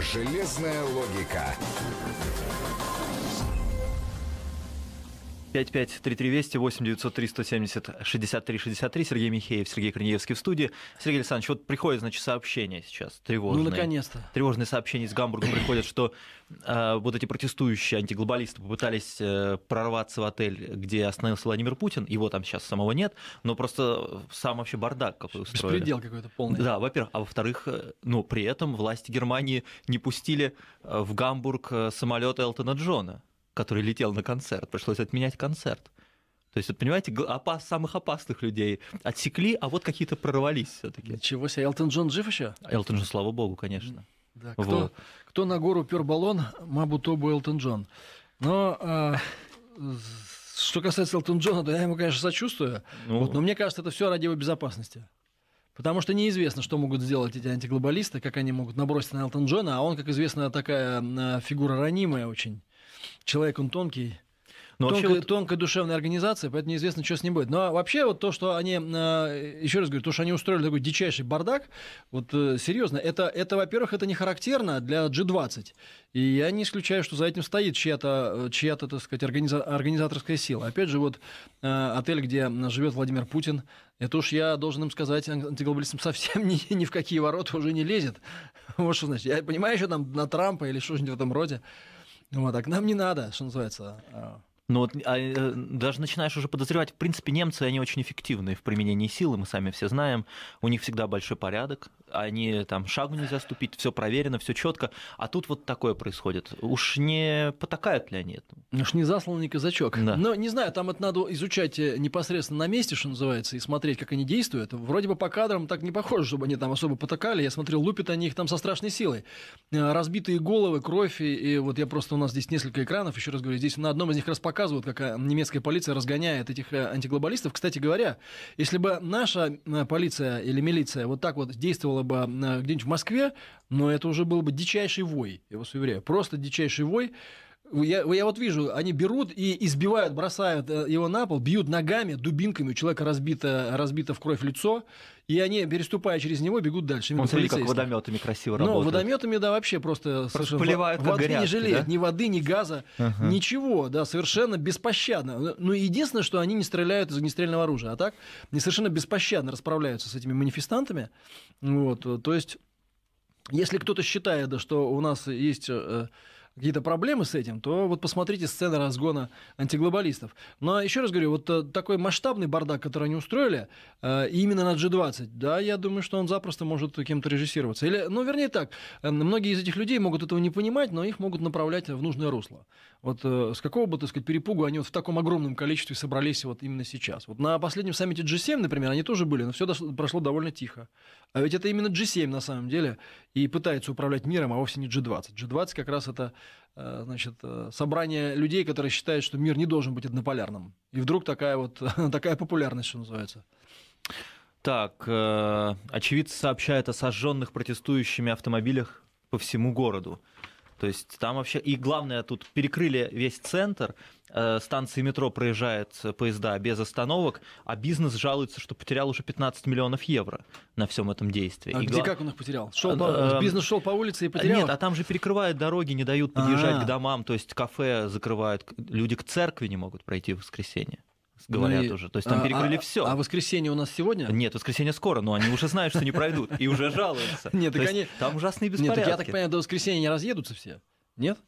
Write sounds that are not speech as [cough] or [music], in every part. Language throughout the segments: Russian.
Железная логика. 5533 Вести, 8 903 170 63 63. Сергей Михеев, Сергей Корнеевский в студии. Сергей Александрович, вот приходит, значит, сообщение сейчас тревожное. Ну, наконец-то. Тревожные сообщения из Гамбурга приходят, что э, вот эти протестующие антиглобалисты попытались э, прорваться в отель, где остановился Владимир Путин. Его там сейчас самого нет, но просто сам вообще бардак какой устроили. Беспредел какой-то полный. Да, во-первых. А во-вторых, э, ну, при этом власти Германии не пустили э, в Гамбург э, самолет Элтона Джона который летел на концерт. Пришлось отменять концерт. То есть, вот понимаете, опас, самых опасных людей отсекли, а вот какие-то прорвались все-таки. Ничего себе, Элтон Джон жив еще? Элтон Джон, слава богу, конечно. Да, кто, вот. кто на гору пер баллон, мабуть, обу Элтон Джон. Но э, что касается Элтон Джона, то я ему, конечно, сочувствую. Ну... Вот, но мне кажется, это все ради его безопасности. Потому что неизвестно, что могут сделать эти антиглобалисты, как они могут наброситься на Элтон Джона, а он, как известно, такая а, фигура ранимая очень человек он тонкий, но тонкая, вот... тонкая душевная организация, поэтому неизвестно, что с ним будет. Но ну, а вообще вот то, что они, э, еще раз говорю, то, что они устроили такой дичайший бардак, вот э, серьезно, это, это во-первых, это не характерно для G20. И я не исключаю, что за этим стоит чья-то, э, чья-то так сказать, организа- организаторская сила. Опять же, вот отель, где живет Владимир Путин, это уж я должен им сказать, антиглобалистам [laughs] совсем ни, ни в какие ворота уже не лезет. [laughs] Вот что значит. Я понимаю, что там на Трампа или что-нибудь в этом роде. Вот, так, нам не надо, что называется. А, ну вот а, э, даже начинаешь уже подозревать, в принципе, немцы, они очень эффективны в применении силы, мы сами все знаем, у них всегда большой порядок, они там шагу нельзя ступить, все проверено, все четко, а тут вот такое происходит. Уж не потакают ли они этому? Ну уж не заслан, не казачок. Да. Но ну, не знаю, там это надо изучать э, непосредственно на месте, что называется, и смотреть, как они действуют. Вроде бы по кадрам так не похоже, чтобы они там особо потакали. Я смотрел, лупят они их там со страшной силой. Э, разбитые головы, кровь, и, и вот я просто, у нас здесь несколько экранов, еще раз говорю, здесь на одном из них распаковали показывают, как э, немецкая полиция разгоняет этих э, антиглобалистов. Кстати говоря, если бы наша э, полиция или милиция вот так вот действовала бы где-нибудь в Москве, но это уже был бы дичайший вой, я вас уверяю, просто дичайший вой. Я, я вот вижу, они берут и избивают, бросают э, его на пол, бьют ногами, дубинками, у человека разбито, разбито в кровь лицо, и они, переступая через него, бегут дальше. Он смотри, как водометами красиво работает. Ну, водометами, да, вообще просто... просто поливают воды грязки, не жалеют, да? ни воды, ни газа, uh-huh. ничего, да, совершенно беспощадно. Ну, единственное, что они не стреляют из огнестрельного оружия, а так не совершенно беспощадно расправляются с этими манифестантами. Вот, то есть, если кто-то считает, да, что у нас есть э, какие-то проблемы с этим, то вот посмотрите сцены разгона антиглобалистов. Но еще раз говорю, вот э, такой масштабный бардак, который они устроили, э, именно на G20, да, я думаю, что он запросто может кем-то режиссироваться. Или, ну, вернее так, э, многие из этих людей могут этого не понимать, но их могут направлять в нужное русло. Вот с какого бы, так сказать, перепугу они вот в таком огромном количестве собрались вот именно сейчас. Вот на последнем саммите G7, например, они тоже были, но все прошло довольно тихо. А ведь это именно G7 на самом деле и пытается управлять миром, а вовсе не G20. G20 как раз это э, значит, э, собрание людей, которые считают, что мир не должен быть однополярным. И вдруг такая вот [laughs] такая популярность, что называется. Так, э, очевидцы сообщают о сожженных протестующими автомобилях по всему городу. То есть там вообще... И главное, тут перекрыли весь центр, Э, станции метро проезжают э, поезда без остановок, а бизнес жалуется, что потерял уже 15 миллионов евро на всем этом действии. А и где гла... как он их потерял? Шел а, по... Бизнес шел по улице и потерял? Нет, а там же перекрывают дороги, не дают подъезжать А-а-а. к домам, то есть кафе закрывают, люди к церкви не могут пройти в воскресенье говорят ну, уже. То есть там а, перекрыли а, все. А воскресенье у нас сегодня? Нет, воскресенье скоро, но они уже знают, что не пройдут и уже жалуются. [laughs] Нет, так они... Там ужасные беспорядки. Нет, я так понимаю, до воскресенья не разъедутся все? Нет?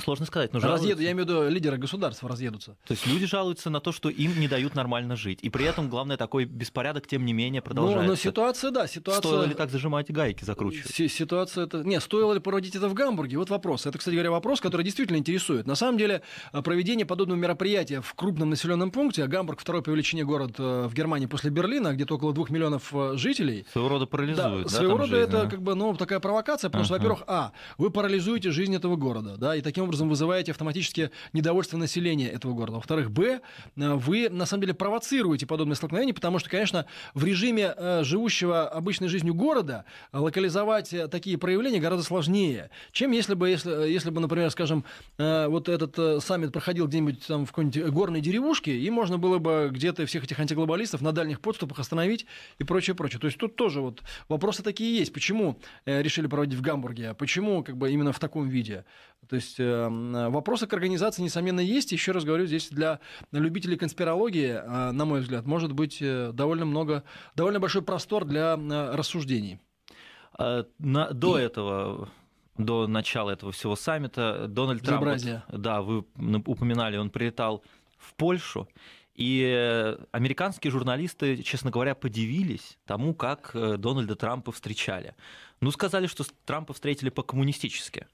Сложно сказать. Но жалуются. Разъеду, я имею в виду лидеры государства разъедутся. То есть люди жалуются на то, что им не дают нормально жить. И при этом, главное, такой беспорядок, тем не менее, ну, продолжается. Ну, но ситуация, да, ситуация... Стоило ли так зажимать гайки, закручивать? С ситуация... Это... Не, стоило ли проводить это в Гамбурге? Вот вопрос. Это, кстати говоря, вопрос, который действительно интересует. На самом деле, а, проведение подобного мероприятия в крупном населенном пункте, а Гамбург второй по величине город э, в Германии после Берлина, где-то около двух миллионов э, жителей... Своего рода парализует, да? да своего рода жизнь, это да? как бы, ну, такая провокация, потому uh что, во-первых, а, вы парализуете жизнь этого города, да, и таким образом вызываете автоматически недовольство населения этого города. Во-вторых, б, э, вы на самом деле провоцируете подобные столкновения, потому что, конечно, в режиме э, живущего обычной жизнью города локализовать э, такие проявления гораздо сложнее, чем если бы, если, если бы например, скажем, вот этот саммит проходил где-нибудь там в какой-нибудь горной деревушке, и можно было бы где-то всех этих антиглобалистов на дальних подступах остановить и прочее, прочее. То есть тут тоже вот вопросы такие есть. Почему решили проводить в Гамбурге? А почему как бы именно в таком виде? То есть Эм, э, вопросы к организации, несомненно, есть. Еще раз говорю, здесь для любителей конспирологии, э, на мой взгляд, может быть э, довольно много, довольно большой простор для рассуждений. А, на, до И... этого до начала этого всего саммита Дональд Безобразие. Трамп, да, вы упоминали, он прилетал в Польшу, и американские журналисты, честно говоря, подивились тому, как Дональда Трампа встречали. Ну, сказали, что Трампа встретили по-коммунистически.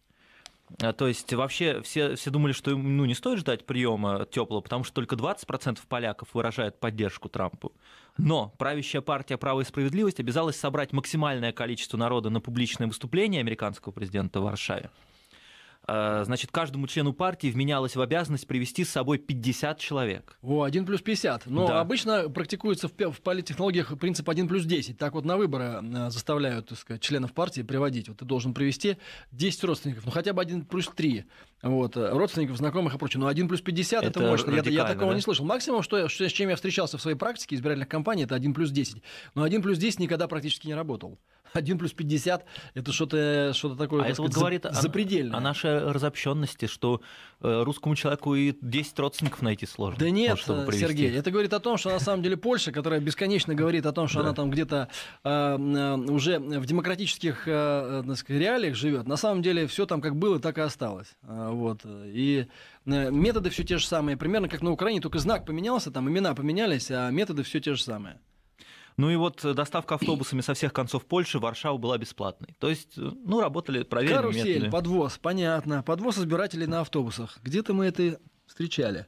А, то есть вообще все, все думали, что ну, не стоит ждать приема э, теплого, потому что только 20% поляков выражают поддержку Трампу. Но правящая партия «Право и справедливость» обязалась собрать максимальное количество народа на публичное выступление американского президента в Варшаве. Э, значит, каждому члену партии вменялось в обязанность привести с собой 50 человек. О, 1 плюс 50. Но да. обычно практикуется в, в политтехнологиях принцип 1 плюс 10. Так вот на выборы э, заставляют так сказать, членов партии приводить. Вот ты должен привести 10 родственников, ну хотя бы 1 плюс 3 вот, э, родственников, знакомых и прочее. Но 1 плюс 50 это, это мощно. Я, я такого да? не слышал. Максимум, что, что, с чем я встречался в своей практике избирательных кампаний, это 1 плюс 10. Но 1 плюс 10 никогда практически не работал. 1 [laughs] плюс 50 это что-то что такое а так это сказать, вот говорит за, о, запредельное. О нашей разобщенности, что э, русскому человеку и 10 родственников найти сложно. Да нет, вот, э, Сергей, это говорит о том, что на самом деле Польша, которая бесконечно говорит о том, что да. она там где-то э, уже в демократических э, сказать, реалиях живет, на самом деле все там как было, так и осталось. Вот. И э, методы все те же самые. Примерно как на Украине, только знак поменялся, там имена поменялись, а методы все те же самые. Ну и вот э, доставка автобусами со всех концов Польши варшаву была бесплатной. То есть, э, ну, работали проверенные Карусель, методы. подвоз, понятно. Подвоз избирателей на автобусах. Где-то мы это встречали.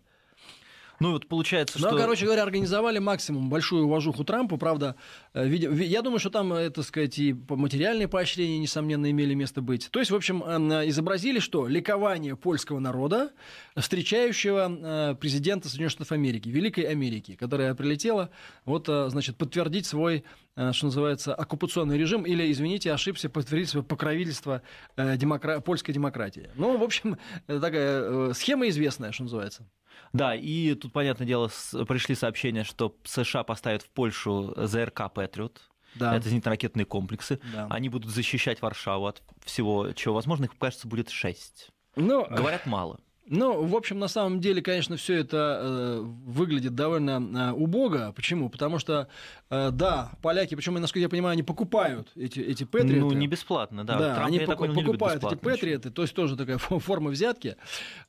Ну вот получается, ну, что... Ну, короче говоря, организовали максимум большую уважуху Трампу, правда, э, я думаю, что там, это, сказать, и материальные поощрения, несомненно, имели место быть. То есть, в общем, э, э, изобразили, что ликование польского народа, встречающего президента Соединенных Штатов Америки, Великой Америки, которая прилетела, вот, значит, подтвердить свой Э, что называется, оккупационный режим или, извините, ошибся, подтвердить свое покровительство э, демокра... польской демократии. Ну, в общем, э, такая схема известная, что называется. Да, и тут, понятное дело, пришли сообщения, что США поставят в Польшу ЗРК «Патриот», да. это зенитно-ракетные комплексы. Да. Они будут защищать Варшаву от всего, чего возможно. Их, кажется, будет шесть. Ну, Но... Говорят, мало. Ну, в общем, на самом деле, конечно, все это э, выглядит довольно э, убого. Почему? Потому что, э, да, поляки, причем, насколько я понимаю, они покупают эти, эти патриоты. Ну, не бесплатно, да. да Трамп, они поку- понял, покупают эти патриоты, то есть тоже такая форма взятки.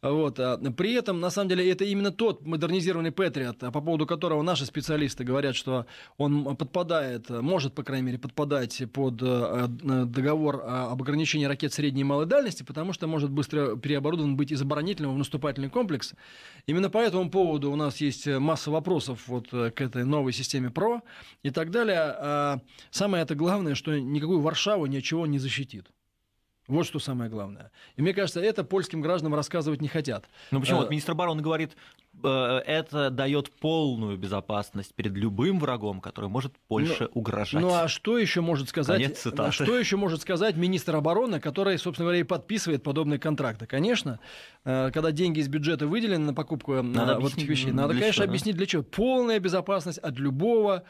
Вот. А, при этом, на самом деле, это именно тот модернизированный патриот, а по поводу которого наши специалисты говорят, что он подпадает, может, по крайней мере, подпадать под э, договор э, об ограничении ракет средней и малой дальности, потому что может быстро переоборудован быть из оборонительного Навального в наступательный комплекс. Именно по этому поводу у нас есть э, масса вопросов вот э, к этой новой системе ПРО и так далее. А самое это главное, что никакую Варшаву ничего не защитит. Вот что самое главное. И мне кажется, это польским гражданам рассказывать не хотят. Ну почему? Э, вот министр обороны говорит, Э, это дает полную безопасность перед любым врагом, который может Польше ну, угрожать. Ну а что еще может сказать? Конец А что еще может сказать министр обороны, который, собственно говоря, и подписывает подобные контракты? Конечно, э, когда деньги из бюджета выделены на покупку э, надо вот этих вещей, ну, надо, конечно, чего, да? объяснить для чего. Полная безопасность от любого,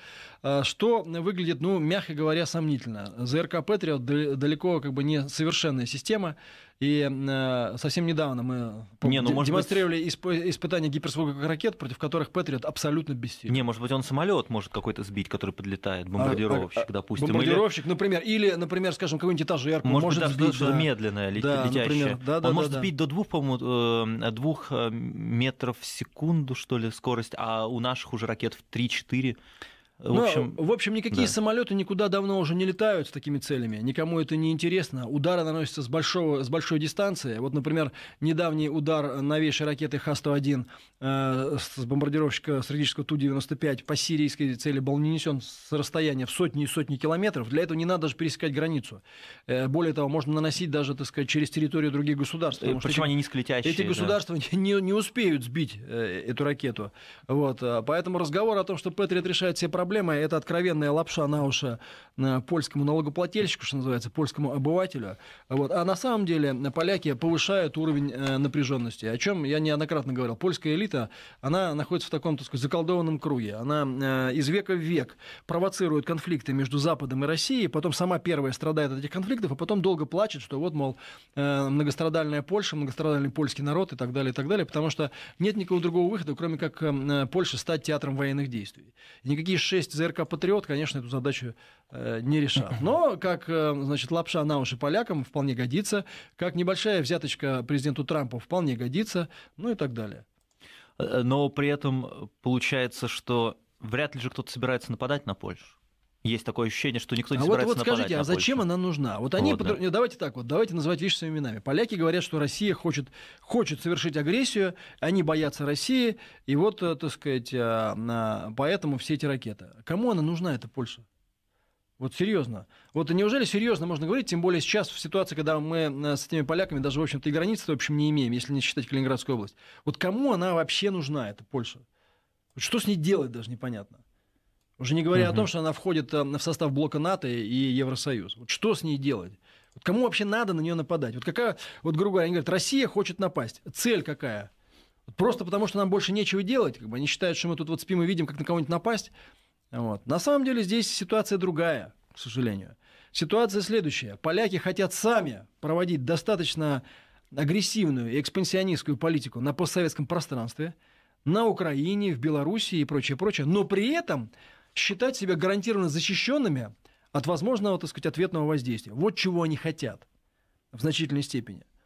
что выглядит, ну, мягко говоря, сомнительно. ЗРК Патриот далеко как бы не совершенная система. И э, совсем недавно мы не, ну, может демонстрировали быть... испытания гиперзвуковых ракет, против которых Патриот абсолютно бессилен. Не, может быть, он самолет может какой-то сбить, который подлетает, а, бомбардировщик, а, а допустим. Бомбардировщик, или... например, или, например, скажем, какую-нибудь этажерку может, может быть, сбить. Даже да. медленное, лет... да, летящее. Например, да, он да, может да, сбить да. до двух, по-моему, э, двух э, метров в секунду, что ли, скорость, а у наших уже ракет в 3-4. В, Но, общем, в общем, никакие да. самолеты никуда давно уже не летают с такими целями. Никому это не интересно. Удары наносятся с, большого, с большой дистанции. Вот, например, недавний удар новейшей ракеты Х-101 э, с бомбардировщика стратегического Ту-95 по сирийской цели был нанесен с расстояния в сотни и сотни километров. Для этого не надо даже пересекать границу. Э, более того, можно наносить даже, так сказать, через территорию других государств. Почему эти, они низколетящие? Эти да. государства не, не успеют сбить э, эту ракету. Вот. А поэтому разговор о том, что Патриот решает все проблемы, проблема, это откровенная лапша на уши э, польскому налогоплательщику, что называется, польскому обывателю. Вот. А на самом деле поляки повышают уровень э, напряженности, о чем я неоднократно говорил. Польская элита, она находится в таком, так сказать, заколдованном круге. Она э, из века в век провоцирует конфликты между Западом и Россией, потом сама первая страдает от этих конфликтов, а потом долго плачет, что вот, мол, многострадальная Польша, многострадальный польский народ и так далее, и так далее, потому что нет никакого другого выхода, кроме как Польша стать театром военных действий. И никакие 6 ЗРК «Патриот», конечно, эту задачу э, не решат. Но, как, э, значит, лапша на уши полякам вполне годится, как небольшая взяточка президенту Трампу вполне годится, ну и так далее. Э, э, но при этом получается, что вряд ли же кто-то собирается нападать на Польшу. Есть такое ощущение, что никто не а вот, вот скажите, а на а зачем она нужна? Вот они, вот, под... да. давайте так вот, давайте называть вещи своими именами. Поляки говорят, что Россия хочет, хочет совершить агрессию, они боятся России, и вот, э, так сказать, э, поэтому все эти ракеты. Кому она нужна, эта Польша? Вот серьезно. Вот неужели серьезно можно говорить, тем более сейчас в ситуации, когда мы э, с этими поляками даже, в общем-то, и границы, в общем, не имеем, если не считать Калининградскую область. Вот кому она вообще нужна, эта Польша? Что с ней делать, даже непонятно. Уже не говоря угу. о том, что она входит э, в состав блока НАТО и Евросоюз. Вот что с ней делать? Вот кому вообще надо на нее нападать? Вот какая, вот грубо говоря, они говорят, Россия хочет напасть. Цель какая? Вот просто потому, что нам больше нечего делать, как бы они считают, что мы тут вот спим и видим, как на кого-нибудь напасть. Вот. На самом деле здесь ситуация другая, к сожалению. Ситуация следующая. Поляки хотят сами проводить достаточно агрессивную и экспансионистскую политику на постсоветском пространстве, на Украине, в Белоруссии и прочее, прочее. Но при этом считать себя гарантированно защищенными от возможного, так сказать, ответного воздействия. Вот чего они хотят в значительной степени –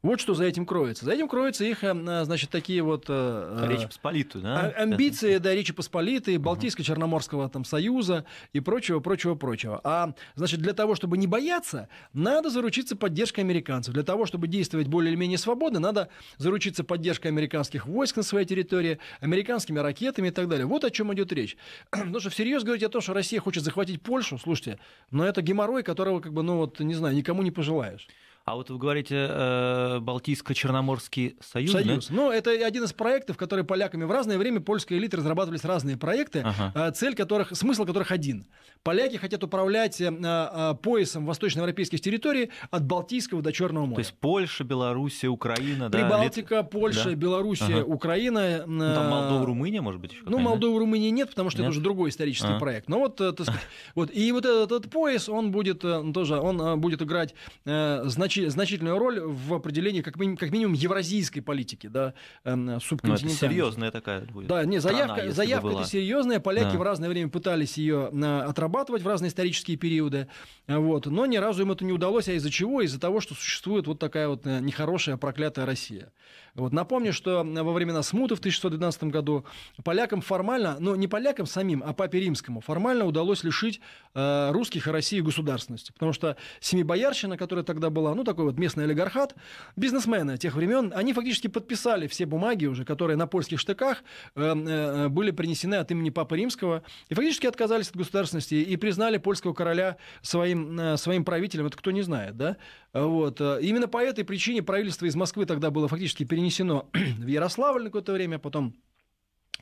вот что за этим кроется. За этим кроются их, э, э, значит, такие вот... Э, речь Посполитую, да? А, амбиции, да, Речи Посполитой, Балтийско-Черноморского там союза и прочего, прочего, прочего. А, значит, для того, чтобы не бояться, надо заручиться поддержкой американцев. Для того, чтобы действовать более или менее свободно, надо заручиться поддержкой американских войск на своей территории, американскими ракетами и так далее. Вот о чем идет речь. [clears throat] Потому что всерьез говорить о том, что Россия хочет захватить Польшу, слушайте, но это геморрой, которого, как бы, ну вот, не знаю, никому не пожелаешь. А вот вы говорите э, Балтийско-Черноморский союз. Союз. Да? Ну, это один из проектов, которые поляками в разное время польская элита разрабатывались разные проекты, ага. Э, цель которых, смысл которых один. Поляки хотят управлять э, э, поясом восточноевропейских территорий от Балтийского до Черного моря. То есть Польша, Белоруссия, Украина, да? Прибалтика, Польша, да? Белоруссия, ага. Украина. Э, ну, там Молдова, Румыния, может быть, еще Ну, Молдова, Румыния нет, потому что нет? это уже другой исторический ага. проект. Но вот, так сказать, вот, и вот этот, этот пояс, он будет тоже, он будет играть значительно значительную роль в определении как, ми, как минимум евразийской политики, да, эм, ну, субконтинентальной. это серьезная такая будет. Да, не, заявка, страна, заявка это серьезная, поляки да. в разное время пытались ее э, отрабатывать в разные исторические периоды, вот, но ни разу им это не удалось, а из-за чего? Из-за того, что существует вот такая вот э, нехорошая, проклятая Россия. Вот напомню, что во времена смуты в 1612 году полякам формально, ну не полякам самим, а папе римскому, формально удалось лишить э, русских и России государственности. Потому что семибоярщина, которая тогда была, ну такой вот местный олигархат, бизнесмены тех времен, они фактически подписали все бумаги уже, которые на польских штыках э, э, были принесены от имени папы римского, и фактически отказались от государственности и признали польского короля своим, э, своим правителем. Это кто не знает, да? Вот. Э, именно по этой причине правительство из Москвы тогда было фактически перенесено перенесено [clears throat] в Ярославль на какое-то время, а потом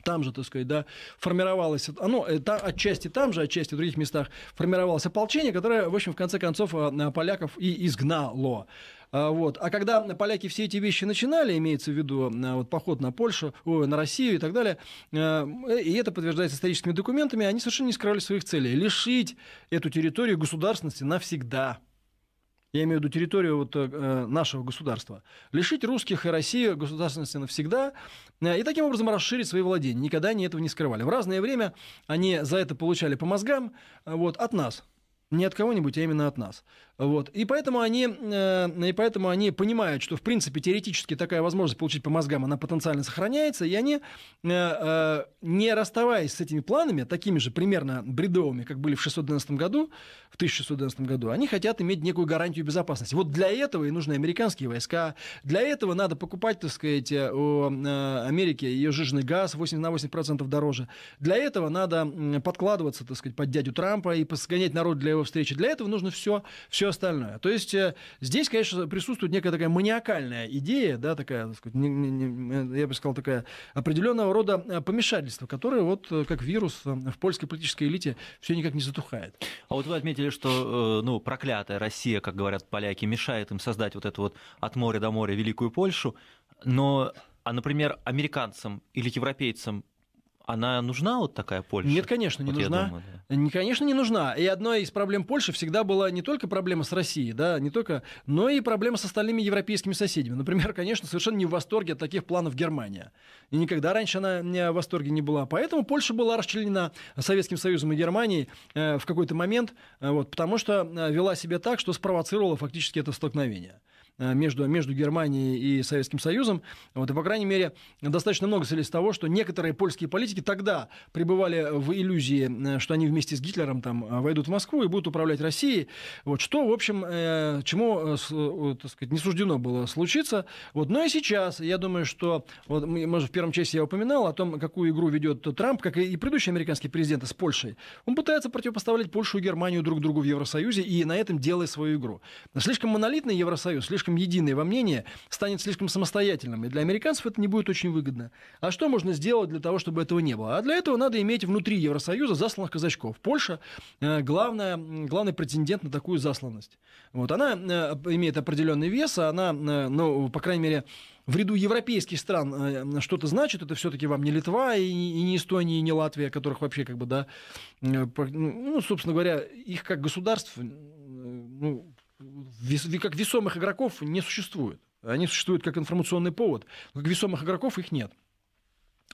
там же, так сказать, да, формировалось, оно а, ну, это, отчасти там же, отчасти в других местах формировалось ополчение, которое, в общем, в конце концов а, поляков и изгнало. Вот. А когда поляки все эти вещи начинали, имеется в виду вот, поход на Польшу, на Россию и так далее, и это подтверждается историческими документами, они совершенно не скрывали своих целей. Лишить эту территорию государственности навсегда – я имею в виду территорию вот, э, э нашего государства, лишить русских и России государственности навсегда э, и таким образом расширить свои владения. Никогда они этого не скрывали. В разное время они за это получали по мозгам э, вот, от нас. Не от кого-нибудь, а именно от нас. Вот. И, поэтому они, э, и поэтому они понимают, что, в принципе, теоретически такая возможность получить по мозгам, она потенциально сохраняется, и они, э, э, не расставаясь с этими планами, такими же примерно бредовыми, как были в 612 году, в 1612 году, они хотят иметь некую гарантию безопасности. Вот для этого и нужны американские войска, для этого надо покупать, так сказать, у Америки ее жиженый газ 8 на 8% дороже. Для этого надо подкладываться, так сказать, под дядю Трампа и подгонять народ для его встречи. Для этого нужно все, все все остальное. То есть э, здесь, конечно, присутствует некая такая маниакальная идея, да, такая, так сказать, не, не, я бы сказал, такая определенного рода э, помешательство, которое вот э, как вирус в польской политической элите все никак не затухает. А вот вы отметили, что ну, проклятая Россия, как говорят поляки, мешает им создать вот эту вот от моря до моря великую Польшу, но а, например, американцам или европейцам она нужна вот такая Польша? Нет, конечно, не вот нужна. Думаю, Конечно, не нужна. И одна из проблем Польши всегда была не только проблема с Россией, да, не только, но и проблема с остальными европейскими соседями. Например, конечно, совершенно не в восторге от таких планов Германия. И никогда раньше она не в восторге не была. Поэтому Польша была расчленена Советским Союзом и Германией э, в какой-то момент, э, вот, потому что э, вела себя так, что спровоцировала фактически это столкновение. Э, между, между Германией и Советским Союзом. Вот, и, по крайней мере, достаточно много свелись того, что некоторые польские политики тогда пребывали в иллюзии, э, что они вместе с Гитлером там э, войдут в Москву и будут управлять Россией. Вот, что, в общем, чему, так сказать, не суждено было случиться. Вот, но и сейчас, я думаю, что вот, мы, может, в первом части я упоминал о том, какую игру ведет Трамп, как и, предыдущий американский президент с Польшей. Он пытается противопоставлять Польшу и Германию друг другу в Евросоюзе и на этом делает свою игру. Слишком монолитный Евросоюз, слишком слишком единое во мнении, станет слишком самостоятельным. И для американцев это не будет очень выгодно. А что можно сделать для того, чтобы этого не было? А для этого надо иметь внутри Евросоюза засланных казачков. Польша э, главная, главный претендент на такую засланность. Вот она э, имеет определенный вес, а она, э, ну, по крайней мере, в ряду европейских стран что-то значит, это все-таки вам не Литва и, не Эстония, и не Латвия, которых вообще как бы, да, ну, собственно говоря, их как государств, ну, как весомых игроков не существует. Они существуют как информационный повод, но как весомых игроков их нет.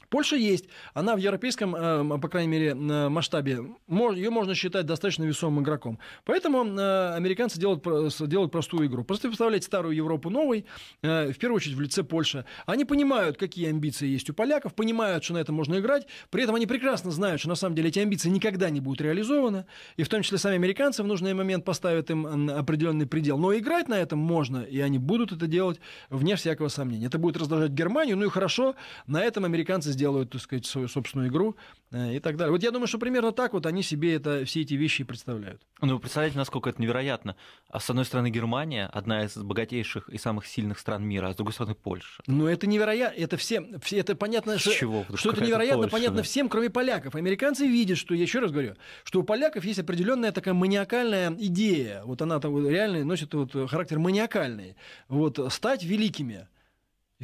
Польша есть. Она в европейском, эм, по крайней мере, масштабе, ее можно считать достаточно весомым игроком. Поэтому э, американцы делают, делают простую игру. Просто представлять старую Европу новой, э, в первую очередь в лице Польши. Они понимают, какие амбиции есть у поляков, понимают, что на этом можно играть. При этом они прекрасно знают, что на самом деле эти амбиции никогда не будут реализованы. И в том числе сами американцы в нужный момент поставят им определенный предел. Но играть на этом можно, и они будут это делать вне всякого сомнения. Это будет раздражать Германию. Ну и хорошо, на этом американцы американцы сделают, так сказать, свою собственную игру э, и так далее. Вот я думаю, что примерно так вот они себе это, все эти вещи и представляют. Ну, вы представляете, насколько это невероятно. А с одной стороны, Германия, одна из богатейших и самых сильных стран мира, а с другой стороны, Польша. Ну, это невероятно, это всем, все, это понятно, что, Чего? что это невероятно, Польша, понятно да. всем, кроме поляков. Американцы видят, что, я еще раз говорю, что у поляков есть определенная такая маниакальная идея, вот она там реально носит вот характер маниакальный, вот стать великими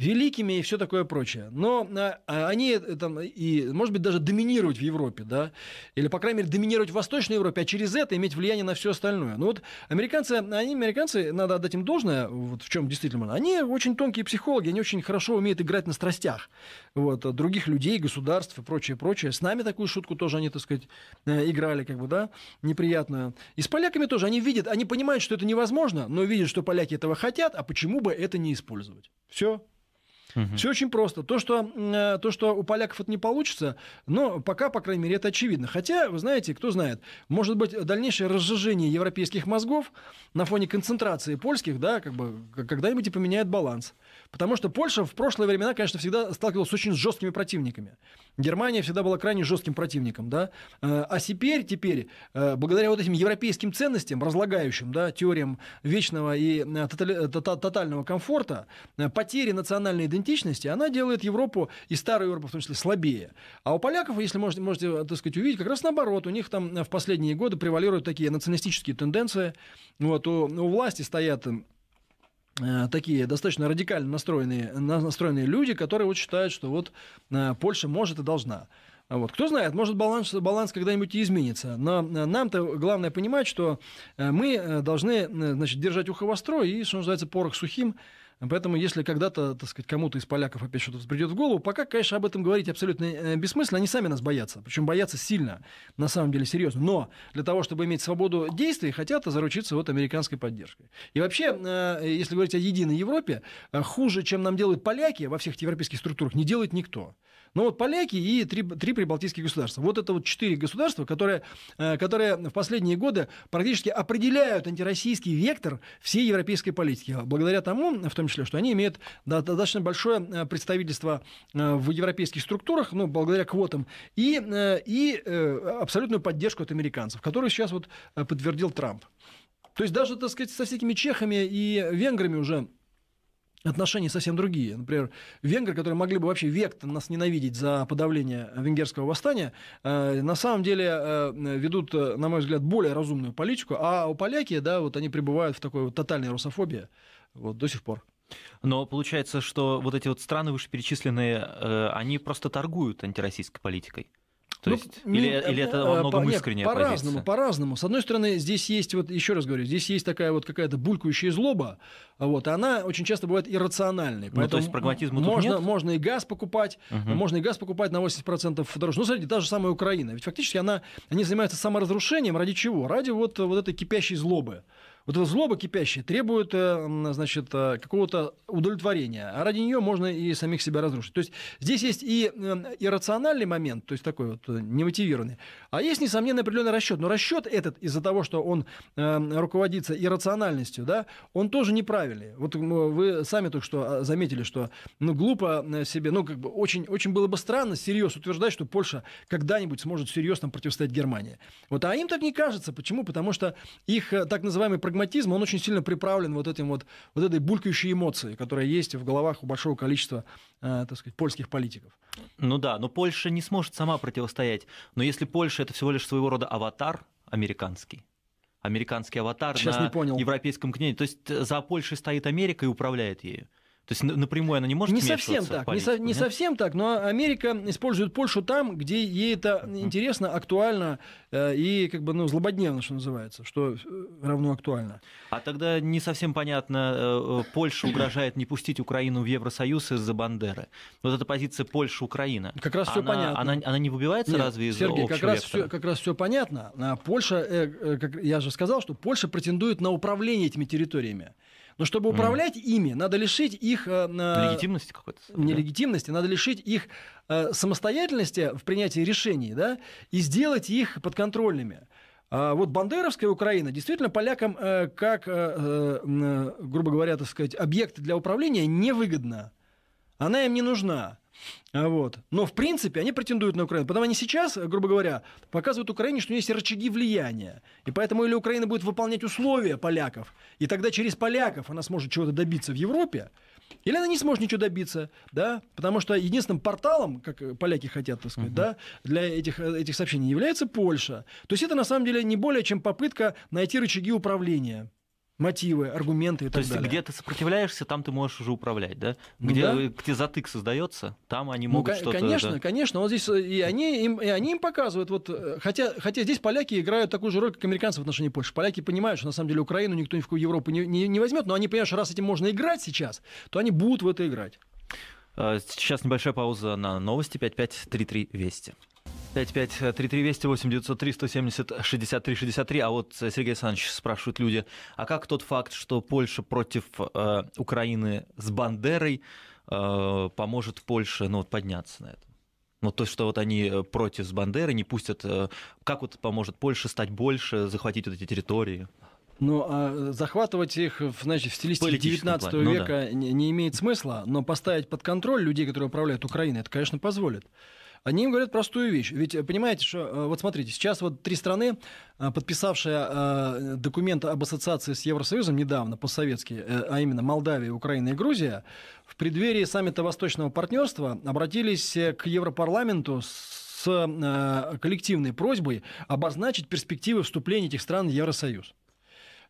великими и все такое прочее. Но а, а они э, там и, может быть, даже доминировать в Европе, да, или, по крайней мере, доминировать в Восточной Европе, а через это иметь влияние на все остальное. Ну вот американцы, они, американцы, надо отдать им должное, вот в чем действительно, они очень тонкие психологи, они очень хорошо умеют играть на страстях вот, других людей, государств и прочее, прочее. С нами такую шутку тоже они, так сказать, э, играли, как бы, да, неприятную. И с поляками тоже, они видят, они понимают, что это невозможно, но видят, что поляки этого хотят, а почему бы это не использовать? Все, Угу. Все очень просто. То что, э, то, что у поляков это не получится, но пока, по крайней мере, это очевидно. Хотя, вы знаете, кто знает, может быть, дальнейшее разжижение европейских мозгов на фоне концентрации польских, да, как бы когда-нибудь и поменяет баланс. Потому что Польша в прошлые времена, конечно, всегда сталкивалась с очень жесткими противниками. Германия всегда была крайне жестким противником, да. Э, а теперь, теперь, э, благодаря вот этим европейским ценностям, разлагающим, да, теориям вечного и тотального комфорта, потери национальной идентичности идентичности, она делает Европу и старую Европу в том числе слабее. А у поляков, если можете, можете э, так сказать, увидеть, как раз наоборот, у них там э, в последние годы превалируют такие националистические тенденции. Вот, у, у власти стоят э, такие достаточно радикально настроенные, настроенные люди, которые вот считают, что вот Польша может и должна. А вот. Кто знает, может баланс, баланс когда-нибудь и изменится. Но нам-то главное понимать, что мы должны значит, держать ухо востро и, что называется, порох сухим, Поэтому, если когда-то, так сказать, кому-то из поляков опять что-то взбредет в голову, пока, конечно, об этом говорить абсолютно э, бессмысленно. Они сами нас боятся. Причем боятся сильно, на самом деле, серьезно. Но для того, чтобы иметь свободу действий, хотят заручиться вот американской поддержкой. И вообще, э, если говорить о единой Европе, э, хуже, чем нам делают поляки во всех европейских структурах, не делает никто. Ну вот поляки и три, три прибалтийские государства. Вот это вот четыре государства, которые, э, которые в последние годы практически определяют антироссийский вектор всей европейской политики. Благодаря тому, в том числе, что они имеют достаточно большое э, представительство э, в европейских структурах, ну, благодаря квотам, и, и абсолютную поддержку от американцев, которую сейчас вот подтвердил Трамп. То есть даже, так сказать, со всякими чехами и венграми уже отношения совсем другие. Например, венгры, которые могли бы вообще век нас ненавидеть за подавление венгерского восстания, э, на самом деле э, ведут, э, на мой взгляд, более разумную политику, а у поляки, да, вот они пребывают в такой вот тотальной русофобии вот, до сих пор. Но получается, что вот эти вот страны вышеперечисленные, они просто торгуют антироссийской политикой. То ну, есть, ну, или, или это э, во э, многом по, искренняя нет, по-разному, По-разному. С одной стороны, здесь есть, вот еще раз говорю, здесь есть такая вот какая-то булькающая злоба, вот, а она очень часто бывает иррациональной. Ну, то есть прагматизма можно, нет? Можно и газ покупать, угу. можно и газ покупать на 80% дороже. Ну, смотрите, та же самая Украина. Ведь фактически она, они занимаются саморазрушением ради чего? Ради вот, вот этой кипящей злобы вот эта злоба кипящая требует, эм, значит, э, какого-то удовлетворения. А ради нее можно и самих себя разрушить. То есть здесь есть и эм, иррациональный момент, то есть такой вот э, немотивированный, а есть, несомненно, определенный расчет. Но расчет этот из-за того, что он эм, руководится иррациональностью, да, он тоже неправильный. Вот вы сами только что а, заметили, что ну, глупо э, себе, ну, как бы очень, очень было бы странно серьезно утверждать, что Польша когда-нибудь сможет серьезно противостоять Германии. Вот, а им так не кажется. Почему? Потому что их так называемый прагматизм прагматизм, он очень сильно приправлен вот, этим вот, вот этой булькающей эмоцией, которая есть в головах у большого количества, э, так сказать, польских политиков. Ну да, но Польша не сможет сама противостоять. Но если Польша – это всего лишь своего рода аватар американский, американский аватар Сейчас на не понял. европейском континенте. То есть за Польшей стоит Америка и управляет ею. То есть напрямую она не может не совсем так, политику, не, со, не совсем так, но Америка использует Польшу там, где ей это интересно, актуально э, и как бы ну злободневно, что называется, что э, равно актуально. А тогда не совсем понятно, э, э, Польша угрожает не пустить Украину в Евросоюз из-за Бандеры. Вот эта позиция Польша-Украина. Как раз все понятно. Она, она не выбивается Нет, разве из Сергей, как раз все, как раз все понятно. А Польша, э, э, как я же сказал, что Польша претендует на управление этими территориями. Но чтобы управлять mm. ими, надо лишить их... Э, легитимности какой-то. Не надо лишить их э, самостоятельности в принятии решений, да, и сделать их подконтрольными. А вот Бандеровская Украина действительно полякам э, как, э, э, э грубо говоря, так сказать, объект для управления невыгодна. Она им не нужна. А, вот. Но, в принципе, они претендуют на Украину. Потому они сейчас, грубо говоря, показывают Украине, что у нее есть рычаги влияния. И поэтому или Украина будет выполнять условия поляков, и тогда через поляков она сможет чего-то добиться в Европе, или она не сможет ничего добиться, да, потому что единственным порталом, как поляки хотят, так сказать, uh-huh. да, для этих, этих сообщений является Польша. То есть это на самом деле не более чем попытка найти рычаги управления мотивы, аргументы и То есть, далее. где ты сопротивляешься, там ты можешь уже управлять, да? Где, да. где затык создается, там они ну, могут ну, что-то... Конечно, да. конечно, вот здесь э, и они, им, и они им показывают, вот, э, хотя, хотя здесь поляки играют такую же роль, как американцы в отношении Польши. Поляки понимают, что на самом деле Украину никто ни в какую Европу не, не, не возьмет, но они понимают, что раз этим можно играть сейчас, то они будут в это играть. Э, сейчас небольшая пауза на новости 5533 Вести. 5533 8 903 170 63 63. А вот э, Сергей Александрович спрашивают люди, а как тот факт, что Польша против э, Украины с Бандерой э, поможет Польше ну, вот, подняться на это? Ну, то, что вот они э, против с Бандерой, не пустят... Э, как вот поможет Польше стать больше, захватить вот эти территории? Ну, а э, захватывать их, значит, в стилистике 19 плане. века ну, да. не, не имеет смысла, но поставить под контроль людей, которые управляют Украиной, это, конечно, позволит. Они им говорят простую вещь. Ведь э, понимаете, что э, вот смотрите, сейчас вот три страны, э, подписавшие документ об ассоциации с Евросоюзом недавно по-советски, а именно Молдавия, Украина и Грузия, в преддверии саммита Восточного партнерства обратились к Европарламенту с с коллективной просьбой обозначить перспективы вступления этих стран в Евросоюз.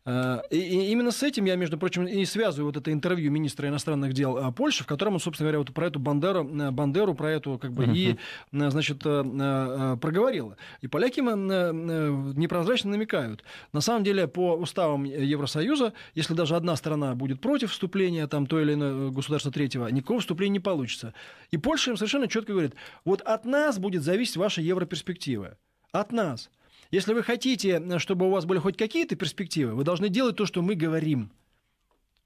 Э, и именно с этим я, между прочим, и связываю вот это интервью министра иностранных дел э, Польши, в котором он, собственно говоря, вот про эту Бандеру, э, Бандеру про эту как бы и, значит, проговорил. И поляки непрозрачно намекают. На самом деле, по уставам Евросоюза, если даже одна страна будет против вступления там то или иное государство третьего, никакого вступления не получится. И Польша им совершенно четко говорит, вот от нас будет зависеть ваша европерспектива. От нас. Если вы хотите, чтобы у вас были хоть какие-то перспективы, вы должны делать то, что мы говорим.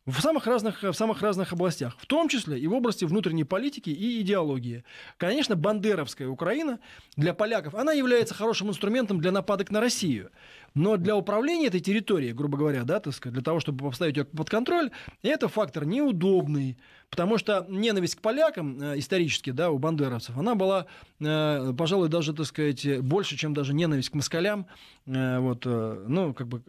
В самых, разных, в самых разных областях, в том числе и в области внутренней политики и идеологии. Конечно, бандеровская Украина для поляков, она является хорошим инструментом для нападок на Россию. Но для управления этой территорией, грубо говоря, да, так сказать, для того, чтобы поставить ее под контроль, это фактор неудобный, Потому что ненависть к полякам э, исторически, да, у бандеровцев, она была, э, пожалуй, даже, так сказать, больше, чем даже ненависть к москалям, э, вот, ну, как бы,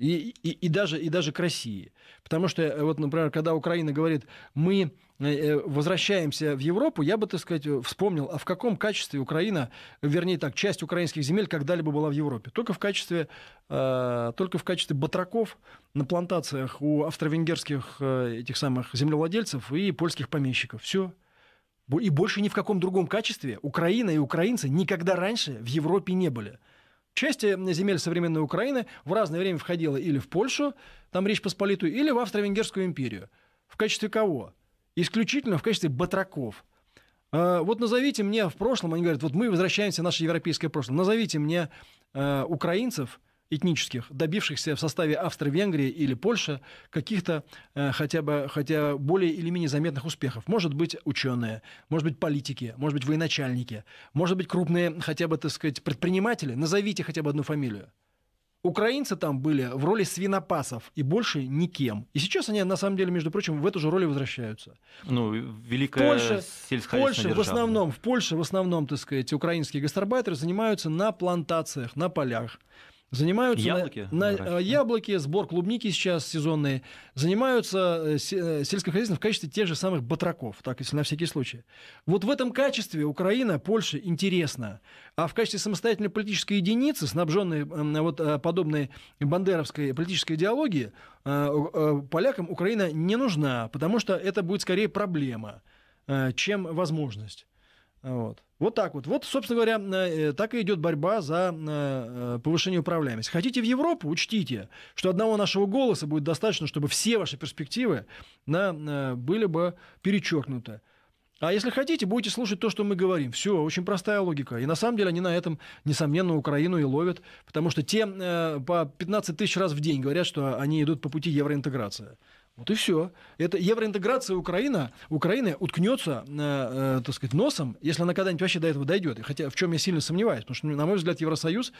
и, и, и, даже, и даже к России. Потому что, вот, например, когда Украина говорит, мы Э, э, возвращаемся в Европу, я бы, так сказать, э, вспомнил, а в каком качестве Украина, вернее так, часть украинских земель когда-либо была в Европе? Только в качестве, только в качестве батраков на плантациях у австро-венгерских этих самых землевладельцев и польских помещиков. Все. И больше ни в каком другом качестве Украина и украинцы никогда раньше в Европе не были. Часть земель современной Украины в разное время входила или в Польшу, там Речь Посполитую, или в Австро-Венгерскую империю. В качестве кого? исключительно в качестве батраков. А, вот назовите мне в прошлом, они говорят, вот мы возвращаемся в наше европейское прошлое, назовите мне а, украинцев этнических, добившихся в составе Австро-Венгрии или Польши каких-то а, хотя бы хотя более или менее заметных успехов. Может быть, ученые, может быть, политики, может быть, военачальники, может быть, крупные хотя бы, так сказать, предприниматели. Назовите хотя бы одну фамилию. Украинцы там были в роли свинопасов и больше никем. И сейчас они, на самом деле, между прочим, в эту же роли возвращаются. Ну, великая Польша, Польша держава, в основном, да. в Польше в основном, так сказать, украинские гастарбайтеры занимаются на плантациях, на полях. Занимаются яблоки, на, на, э, яблоки сбор клубники сейчас сезонные, занимаются э, э, сельским хозяйством в качестве тех же самых батраков, так если на всякий случай. Вот в этом качестве Украина, Польша интересна. А в качестве самостоятельной политической единицы, снабженной вот подобной бандеровской политической идеологии, полякам Украина не нужна, потому что это будет скорее проблема, чем возможность. Вот. Вот так вот. Вот, собственно говоря, э, э, так и идет борьба за э, повышение управляемости. Хотите в Европу, учтите, что одного нашего голоса будет достаточно, чтобы все ваши перспективы на, были бы перечеркнуты. А если хотите, будете слушать то, что мы говорим. Все, очень простая логика. И на самом деле они на этом, несомненно, Украину и ловят, потому что те э, по 15 тысяч раз в день говорят, что они идут по пути евроинтеграции. Вот и все. Это евроинтеграция Украина, Украина уткнется, э, э, так сказать, носом, если она когда-нибудь вообще до этого дойдет. Хотя в чем я сильно сомневаюсь, потому что, на мой взгляд, Евросоюз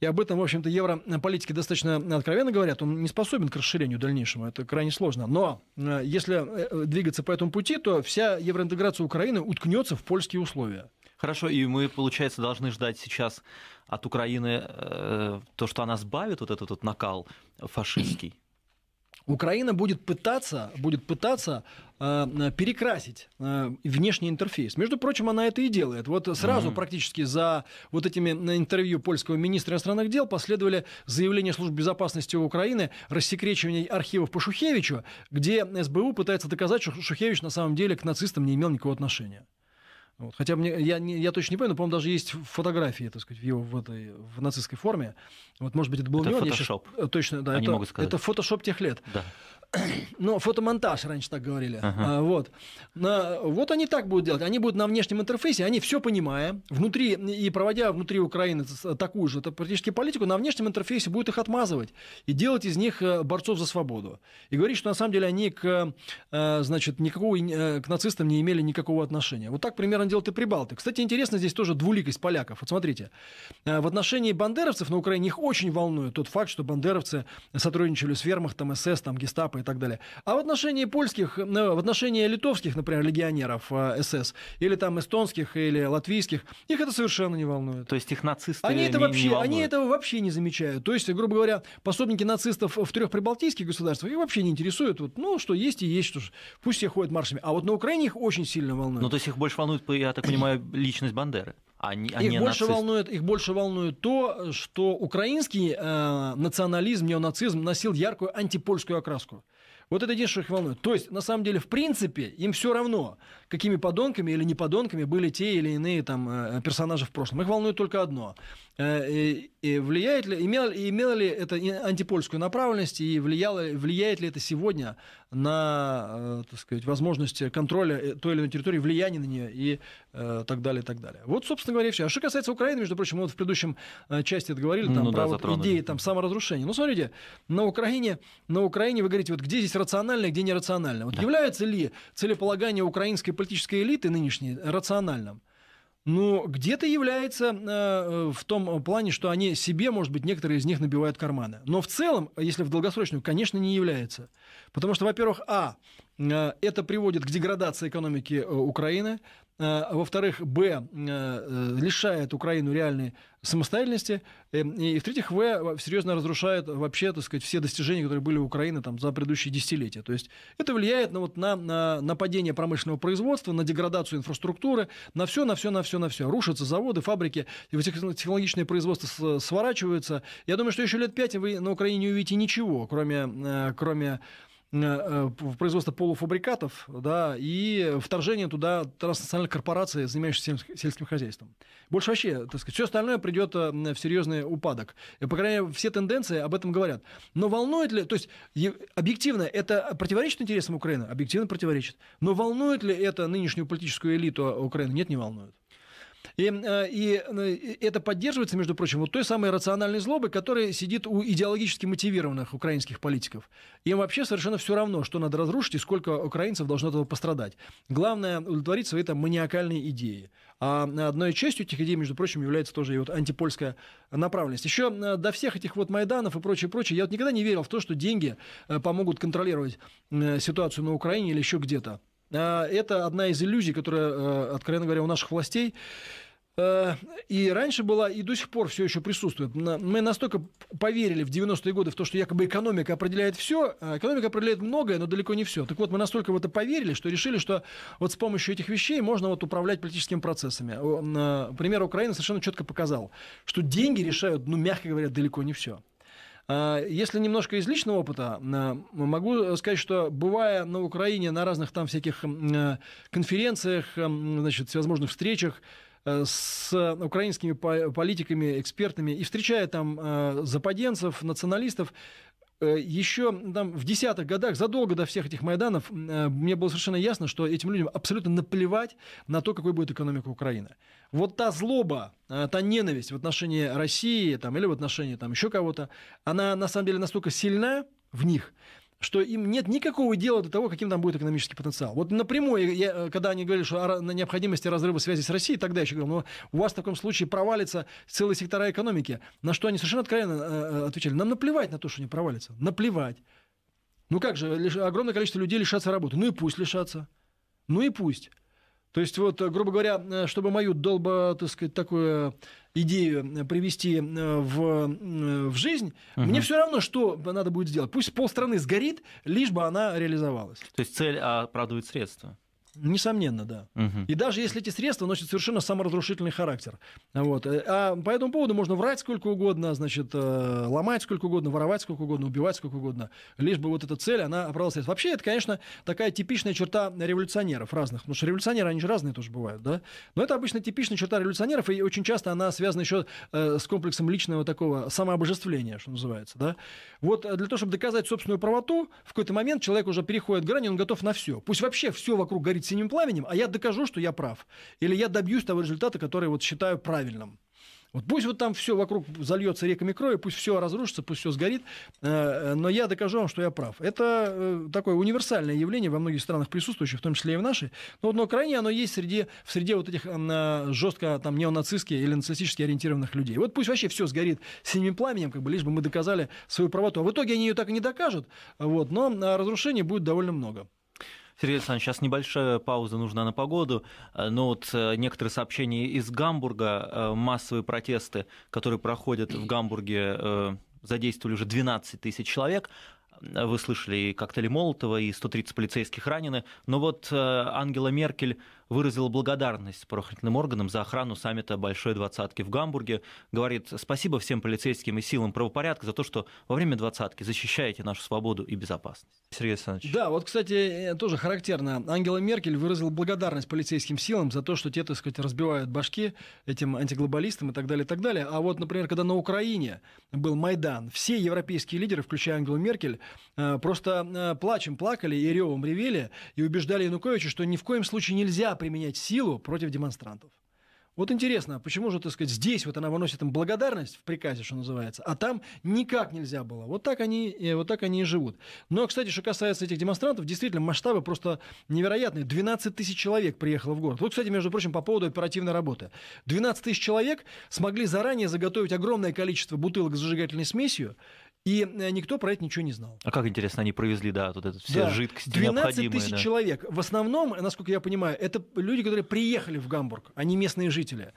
и об этом, в общем-то, европолитики достаточно откровенно говорят, он не способен к расширению дальнейшему, это крайне сложно. Но э, если э, э, двигаться по этому пути, то вся евроинтеграция Украины уткнется в польские условия. Хорошо, и мы, получается, должны ждать сейчас от Украины э, то, что она сбавит вот этот вот накал фашистский? Украина будет пытаться, будет пытаться э, э, перекрасить э, внешний интерфейс. Между прочим, она это и делает. Вот сразу mm-hmm. практически за вот этими интервью польского министра иностранных дел последовали заявления служб безопасности Украины рассекречивание архивов по Шухевичу, где СБУ пытается доказать, что Шухевич на самом деле к нацистам не имел никакого отношения. Вот. Хотя мне, я, не, я точно не помню, но, по-моему, даже есть фотографии, так сказать, в его в этой в нацистской форме. Вот, может быть, это был это не фотошоп. Э, точно, да. Они это, могут сказать. Это фотошоп тех лет. Да. [clears throat] ну, фотомонтаж раньше так говорили. Ага. А, вот. На, вот они так будут делать. Они будут на внешнем интерфейсе, они все понимая, внутри и проводя внутри Украины такую же практически политику, на внешнем интерфейсе будут их отмазывать и делать из них э, борцов за свободу. И говорить, что на самом деле они к, э, значит, никакого, э, к нацистам не имели никакого отношения. Вот так примерно делают и прибалты. Кстати, интересно здесь тоже двуликость поляков. Вот смотрите, в отношении бандеровцев на Украине их очень волнует тот факт, что бандеровцы сотрудничали с вермахтом, СС, там, гестапо и так далее. А в отношении польских, э, в отношении литовских, например, легионеров СС, э, или там эстонских, или латвийских, их это совершенно не волнует. То есть их нацисты они это не, вообще, не Они этого вообще не замечают. То есть, грубо говоря, пособники нацистов в трех прибалтийских государствах их вообще не интересует. Вот, ну, что есть и есть, что ж. Пусть все ходят маршами. А вот на Украине их очень сильно волнует. Ну, то есть их больше волнует, я так понимаю, личность Бандеры а не, а их, не больше нацист. волнует, их больше волнует то, что украинский э, национализм, неонацизм носил яркую антипольскую окраску. Вот это единственное, что их волнует. То есть, на самом деле, в принципе, им все равно, какими подонками или не подонками были те или иные там э, персонажи в прошлом. Их волнует только одно. Э, влияет ли, имело, имело ли это антипольскую направленность и влияло, влияет ли это сегодня на э, так сказать, возможности контроля э, той или иной территории, влияние на нее и так далее, и так далее. Вот, собственно говоря, все. А что касается Украины, между прочим, мы вот в предыдущем части это говорили, ну там, ну, про да, вот идеи там, саморазрушения. Ну, смотрите, на Украине, на Украине вы говорите, вот где здесь рационально, где нерационально. Вот да. является ли целеполагание украинской политической элиты нынешней рациональным? Ну, где-то является э, в том плане, что они себе, может быть, некоторые из них набивают карманы. Но в целом, если в долгосрочную, конечно, не является. Потому что, во-первых, а, э, это приводит к деградации экономики э, Украины, Э, а во-вторых, б, э, э, лишает Украину реальной самостоятельности, эм, и, в-третьих, в, серьезно разрушает вообще, так сказать, все достижения, которые были у Украины там, за предыдущие десятилетия. То есть это влияет на, ну, вот, на, на, на падение промышленного производства, на деградацию инфраструктуры, на все, на все, на все, на все. Рушатся заводы, фабрики, технологичное производства сворачиваются. Я думаю, что еще лет пять вы на Украине не увидите ничего, кроме, кроме Э, э, производство полуфабрикатов да, и вторжение туда транснациональных корпораций, занимающихся сельским хозяйством. Больше вообще, так сказать, все остальное придет э, в серьезный упадок. И, по крайней мере, все тенденции об этом говорят. Но волнует ли, то есть объективно это противоречит интересам Украины? Объективно противоречит. Но волнует ли это нынешнюю политическую элиту Украины? Нет, не волнует. И, э, ну, и это поддерживается, между прочим, вот той самой рациональной злобой, которая сидит у идеологически мотивированных украинских политиков. Им вообще совершенно все равно, что надо разрушить и сколько украинцев должно этого пострадать. Главное удовлетворить свои там маниакальные идеи. А э, одной частью этих идей, между прочим, является тоже и вот антипольская направленность. Еще э, до всех этих вот Майданов и прочее, прочее, я вот никогда не верил в то, что деньги помогут контролировать ситуацию на Украине или еще где-то. А, это одна из иллюзий, которая, э, откровенно говоря, у наших властей э, и раньше была, и до сих пор все еще присутствует. Мы настолько поверили в 90-е годы в то, что якобы экономика определяет все. А экономика определяет многое, но далеко не все. Так вот, мы настолько в это поверили, что решили, что вот с помощью этих вещей можно вот управлять политическими процессами. Пример Украины совершенно четко показал, что деньги решают, ну, мягко говоря, далеко не все. А, если немножко из личного опыта, а, могу сказать, что бывая на Украине на разных там всяких а, конференциях, значит, всевозможных встречах, с украинскими политиками, экспертами и встречая там западенцев, националистов, Э, еще там, в десятых годах, задолго до всех этих Майданов, э, мне было совершенно ясно, что этим людям абсолютно наплевать на то, какой будет экономика Украины. Вот та злоба, э, та ненависть в отношении России там, или в отношении там, еще кого-то, она на самом деле настолько сильна в них, что им нет никакого дела до того, каким там будет экономический потенциал. Вот напрямую, я, э, когда они говорили, что о на необходимости разрыва связи с Россией, тогда я еще говорил, но «Ну, у вас в таком случае провалится целые сектора экономики. На что они совершенно откровенно э, э, отвечали, нам наплевать на то, что они провалятся, наплевать. Ну как же, лишь, огромное количество людей лишатся работы. Ну и пусть лишатся. Ну и пусть. То есть, вот, э, грубо говоря, э, чтобы мою долбо, так сказать, такую э, идею привести в, в жизнь, угу. мне все равно, что надо будет сделать. Пусть полстраны сгорит, лишь бы она реализовалась. То есть цель оправдывает средства. Несомненно, да. Угу. И даже если эти средства носят совершенно саморазрушительный характер. Вот. А по этому поводу можно врать сколько угодно, значит, э, ломать сколько угодно, воровать сколько угодно, убивать сколько угодно, лишь бы вот эта цель, она оправдалась. Вообще, это, конечно, такая типичная черта революционеров разных, потому что революционеры, они же разные тоже бывают, да? Но это обычно типичная черта революционеров, и очень часто она связана еще э, с комплексом личного такого самообожествления, что называется, да? Вот э, для того, чтобы доказать собственную правоту, в какой-то момент человек уже переходит грань, он готов на все. Пусть вообще все вокруг горит синим пламенем, а я докажу, что я прав. Или я добьюсь того результата, который вот считаю правильным. Вот пусть вот там все вокруг зальется реками крови, пусть все разрушится, пусть все сгорит, э, э, но я докажу вам, что я прав. Это э, такое универсальное явление во многих странах присутствующих, в том числе и в нашей. Но, вот на крайне оно есть среди, в среде вот этих жестко там неонацистски или нацистически ориентированных людей. Вот пусть вообще все сгорит синим пламенем, как бы лишь бы мы доказали свою правоту. А в итоге они ее так и не докажут, вот, но разрушений будет довольно много. Сергей Александрович, сейчас небольшая пауза нужна на погоду, э, но вот э, некоторые сообщения из Гамбурга, э, массовые протесты, которые проходят в Гамбурге, задействовали уже 12 тысяч человек вы слышали и коктейли Молотова, и 130 полицейских ранены. Но вот Ангела Меркель выразила благодарность правоохранительным органам за охрану саммита Большой Двадцатки в Гамбурге. Говорит, спасибо всем полицейским и силам правопорядка за то, что во время Двадцатки защищаете нашу свободу и безопасность. Сергей Александрович. Да, вот, кстати, э, тоже характерно. Ангела Меркель выразила благодарность полицейским силам за то, что те, так сказать, разбивают башки этим антиглобалистам и так далее, и так далее. А вот, например, когда на Украине был Майдан, все европейские лидеры, включая Ангелу Меркель, э, просто э, плачем плакали и ревом ревели и убеждали Януковича, что ни в коем случае нельзя применять силу против демонстрантов. Вот интересно, а почему же, так сказать, здесь вот она выносит им благодарность в приказе, что называется, а там никак нельзя было. Вот так они, э, вот так они и живут. Но, кстати, что касается этих демонстрантов, действительно, масштабы просто невероятные. 12 тысяч человек приехало в город. Вот, кстати, между прочим, по поводу оперативной работы. 12 тысяч человек смогли заранее заготовить огромное количество бутылок с зажигательной смесью, и э, никто про это ничего не знал. А как интересно, они провезли, да, вот это все да. жидкости 12 тысяч да. человек. В основном, насколько я понимаю, это люди, которые приехали в Гамбург, они а местные жители.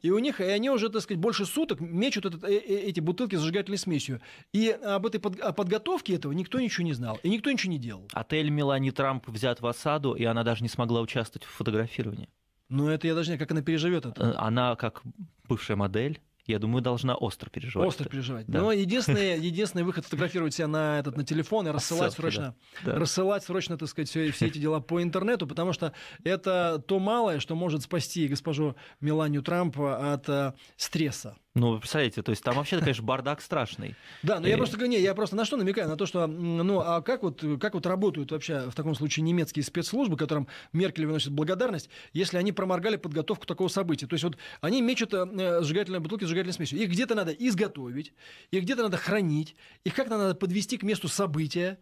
И у них, и они уже, так сказать, больше суток мечут этот, э, э, эти бутылки с зажигательной смесью. И об этой под, о подготовке этого никто ничего не знал, и никто ничего не делал. Отель Мелани Трамп взят в осаду, и она даже не смогла участвовать в фотографировании. Ну, это я даже не знаю, как она переживет это. Она как бывшая модель я думаю, должна остро переживать. Остро переживать. Да. Но [laughs] единственный, единственный выход фотографировать себя на, этот, на телефон и рассылать Ссылки, срочно, да. рассылать срочно, так сказать, все, все эти дела по интернету, потому что это то малое, что может спасти госпожу Меланию Трамп от э, стресса. Ну, вы представляете, то есть там вообще, конечно, бардак страшный. [laughs] Да, но я э, просто не, я э. просто на что намекаю? На то, что, ну, а как вот, как вот работают вообще в таком случае немецкие спецслужбы, которым Меркель выносит благодарность, если они проморгали подготовку такого события? То есть вот они мечут э, сжигательные бутылки сжигательной смесью. Их где-то надо изготовить, их где-то надо хранить, их как-то надо подвести к месту события.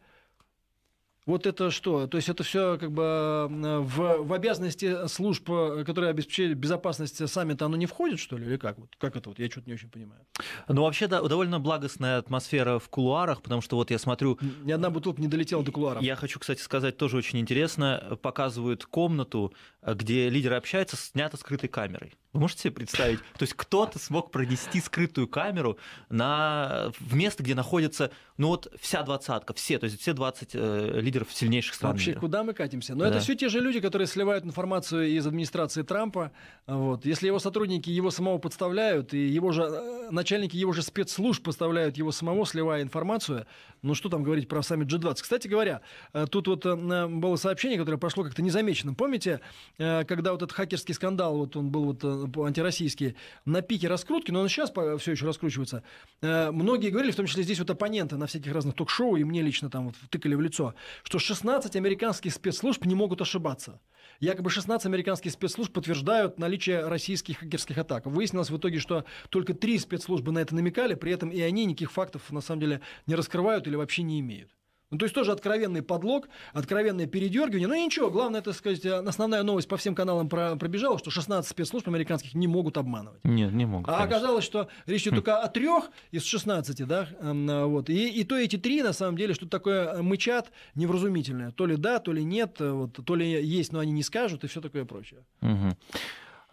Вот это что? То есть это все как бы в, в обязанности служб, э, которые обеспечили безопасность э, саммита, оно не входит, что ли, или как? Вот, как это вот? Я что-то не очень понимаю. Ну, вообще, да, довольно благостная атмосфера в кулуарах, потому что вот я смотрю... Ни одна бутылка не долетела до кулуаров. Я хочу, кстати, сказать, тоже очень интересно. Э, показывают комнату, где лидеры общаются, снято скрытой камерой. Вы можете себе представить? То есть кто-то смог пронести скрытую камеру на... в место, где находится ну вот вся двадцатка, все, то есть все 20 э, лидеров сильнейших стран. Вообще, мира. куда мы катимся? Но да. это все те же люди, которые сливают информацию из администрации Трампа. Вот. Если его сотрудники его самого подставляют, и его же э, начальники его же спецслужб подставляют его самого, сливая информацию, ну что там говорить про сами G20? Кстати говоря, э, тут вот э, было сообщение, которое прошло как-то незамеченным. Помните, когда вот этот хакерский скандал, вот он был вот антироссийские, на пике раскрутки, но он сейчас все еще раскручивается. Э, многие говорили, в том числе здесь вот оппоненты на всяких разных ток-шоу, и мне лично там вот тыкали в лицо, что 16 американских спецслужб не могут ошибаться. Якобы 16 американских спецслужб подтверждают наличие российских хакерских атак. Выяснилось в итоге, что только три спецслужбы на это намекали, при этом и они никаких фактов на самом деле не раскрывают или вообще не имеют. Ну, то есть тоже откровенный подлог, откровенное передергивание. Ну, ничего, главное, это, сказать, э, основная новость по всем каналам про, пробежала, что 16 спецслужб американских не могут обманывать. Нет, не могут. А конечно. оказалось, что речь идет хм. только о трех из 16, да, эм, э, вот. И, и то эти три, на самом деле, что то такое э, мычат невразумительное. То ли да, то ли нет, вот, то ли есть, но они не скажут и все такое прочее. Угу. 5533289703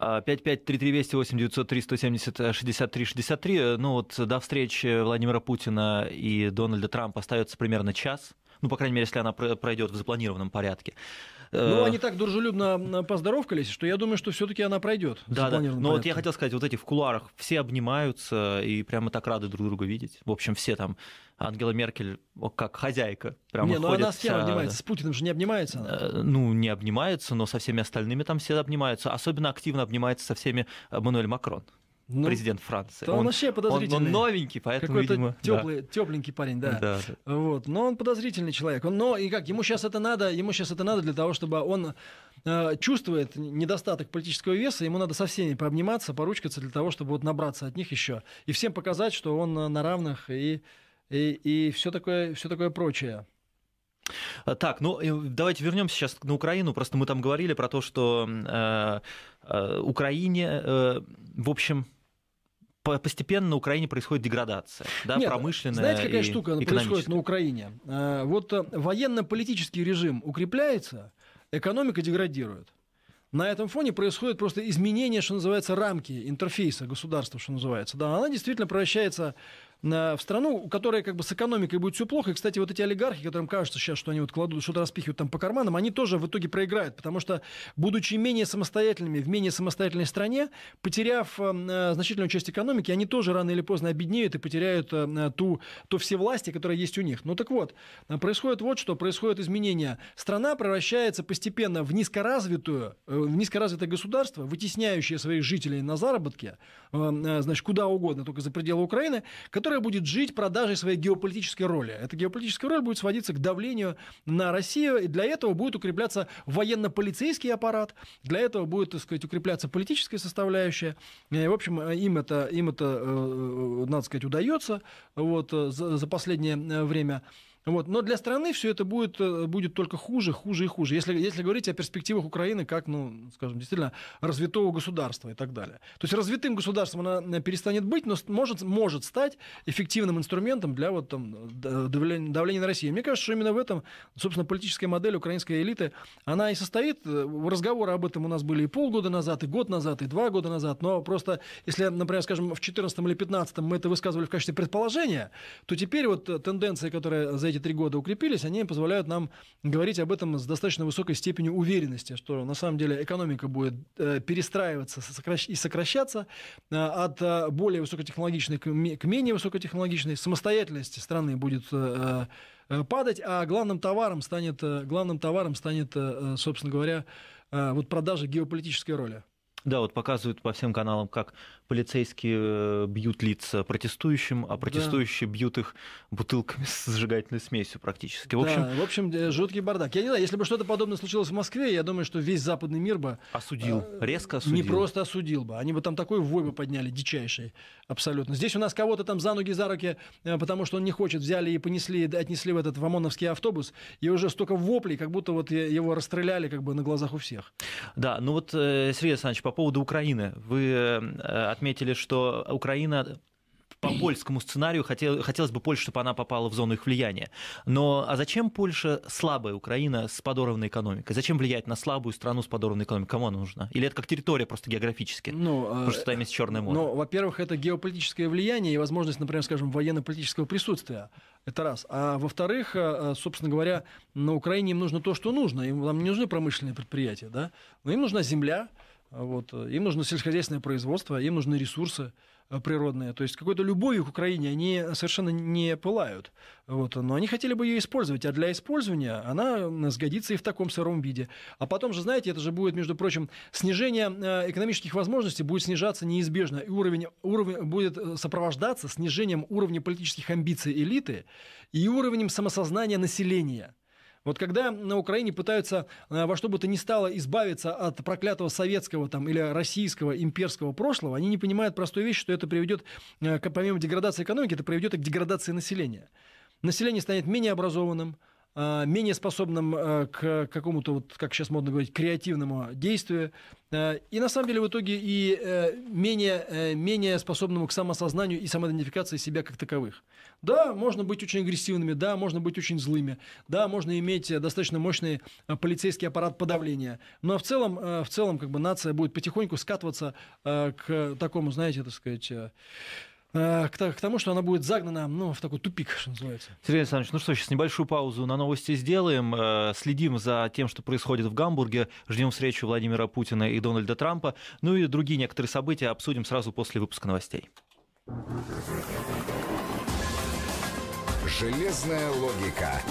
а, э, Ну вот э, до встречи Владимира Путина и Дональда Трампа остается примерно час. Ну, по крайней мере, если она пройдет в запланированном порядке. Э, ну, они так дружелюбно поздоровкались, что я думаю, что все-таки она пройдет. Да, да. Но вот я хотел сказать, вот эти в куларах все обнимаются и прямо так рады друг друга видеть. В общем, все там Ангела Меркель как хозяйка. прямо не, ну она с кем а, обнимается? С Путиным же не обнимается она? Э, ну, не обнимается, но со всеми остальными там все обнимаются. Особенно активно обнимается со всеми э, Мануэль Макрон ну, президент Франции. он, он вообще подозрительный. Он, он новенький, поэтому, Какой-то видимо... Теплый, да. тепленький парень, да. да. Вот. Но он подозрительный человек. Он, но и как, ему сейчас это надо, ему сейчас это надо для того, чтобы он э, чувствует недостаток политического веса, ему надо со всеми пообниматься, поручкаться для того, чтобы вот набраться от них еще. И всем показать, что он э, на равных и и, и все, такое, все такое прочее. Э, так, ну э, давайте вернемся сейчас на Украину. Просто мы там говорили про то, что э, э, Украине, э, в общем, постепенно на Украине происходит деградация, да, Нет, промышленная. Знаете, какая и штука происходит на Украине? Э, вот военно-политический режим укрепляется, экономика деградирует. На этом фоне происходит просто изменение, что называется, рамки интерфейса государства, что называется. Да, она действительно превращается в страну, которая как бы с экономикой будет все плохо. И, кстати, вот эти олигархи, которым кажется сейчас, что они вот кладут, что-то распихивают там по карманам, они тоже в итоге проиграют, потому что, будучи менее самостоятельными, в менее самостоятельной стране, потеряв эм, э, значительную часть экономики, они тоже рано или поздно обеднеют и потеряют э, э, ту, то власти, которые есть у них. Ну так вот, происходит вот что, происходит изменения. Страна превращается постепенно в низкоразвитую, в низкоразвитое государство, вытесняющее своих жителей на заработки, значит, куда угодно, только за пределы Украины, которое которая будет жить продажей своей геополитической роли. Эта геополитическая роль будет сводиться к давлению на Россию, и для этого будет укрепляться военно-полицейский аппарат, для этого будет, так сказать, укрепляться политическая составляющая. И, в общем, им это, им это э, э, э, надо сказать, удается вот, за, за последнее время. Вот. Но для страны все это будет, э, будет только хуже, хуже и хуже. Если, если говорить о перспективах Украины как, ну, скажем, действительно развитого государства и так далее. То есть развитым государством она э, перестанет быть, но может, может стать эффективным инструментом для вот, там, э, давления, давления на Россию. Мне кажется, что именно в этом, собственно, политическая модель украинской элиты, она и состоит. Разговоры об этом у нас были и полгода назад, и год назад, и два года назад. Но просто, если, например, скажем, в 2014 или 2015 мы это высказывали в качестве предположения, то теперь вот тенденция, которая за эти три года укрепились, они позволяют нам говорить об этом с достаточно высокой степенью уверенности, что на самом деле экономика будет э, перестраиваться и сокращаться э, от э, более высокотехнологичной к менее высокотехнологичной, самостоятельности страны будет падать, а главным товаром станет, главным товаром станет собственно говоря, вот продажа геополитической роли. Да, вот показывают по всем каналам, как полицейские э, бьют лица протестующим, а протестующие да. бьют их бутылками с зажигательной смесью практически. В общем... Да, в общем, э, жуткий бардак. Я не знаю, если бы что-то подобное случилось в Москве, я думаю, что весь западный мир бы... Осудил, э, резко осудил. Не просто осудил бы, они бы там такой вой бы подняли, дичайший, абсолютно. Здесь у нас кого-то там за ноги, за руки, э, потому что он не хочет, взяли и понесли, отнесли в этот в ОМОНовский автобус, и уже столько воплей, как будто вот э, его расстреляли как бы на глазах у всех. Да, ну вот, э, Сергей Александрович, по поводу Украины. Вы эм, э, отметили, что Украина по польскому сценарию хотел, хотелось бы Польше, чтобы она попала в зону их влияния. Но а зачем Польша слабая Украина с подорванной экономикой? Зачем влиять на слабую страну с подорванной экономикой? Кому она нужна? Или это как территория просто географически? Ну, Потому а, что там есть Черное море. Ну, во-первых, это геополитическое влияние и возможность, например, скажем, военно-политического присутствия. Это раз. А во-вторых, э, э, собственно говоря, на Украине им нужно то, что нужно. Им там не нужны промышленные предприятия, да? Но им нужна земля, вот. Им нужно сельскохозяйственное производство, им нужны ресурсы э, природные. То есть какой-то любовью к Украине они совершенно не пылают. Вот. Но они хотели бы ее использовать, а для использования она э, сгодится и в таком сыром виде. А потом же, знаете, это же будет, между прочим, снижение э, экономических возможностей будет снижаться неизбежно, и уровень, уровень будет сопровождаться снижением уровня политических амбиций элиты и уровнем самосознания населения – вот когда на Украине пытаются э, во что бы то ни стало избавиться от проклятого советского там, или российского имперского прошлого, они не понимают простую вещь, что это приведет, э, помимо деградации экономики, это приведет и к деградации населения. Население станет менее образованным, Э, менее способным э, к какому-то, вот, как сейчас модно говорить, креативному действию. Э, и на самом деле в итоге и менее, менее способному к самосознанию и самоидентификации себя как таковых. Да, можно быть очень агрессивными, да, можно быть очень злыми, да, можно иметь достаточно мощный полицейский аппарат подавления. Но в целом, в целом как бы нация будет потихоньку скатываться к такому, знаете, так сказать, а, к, тому, что она будет загнана ну, в такой тупик, что называется. Сергей Александрович, ну что, сейчас небольшую паузу на новости сделаем. Э, следим за тем, что происходит в Гамбурге. Ждем встречу Владимира Путина и Дональда Трампа. Ну и другие некоторые события обсудим сразу после выпуска новостей. Железная логика.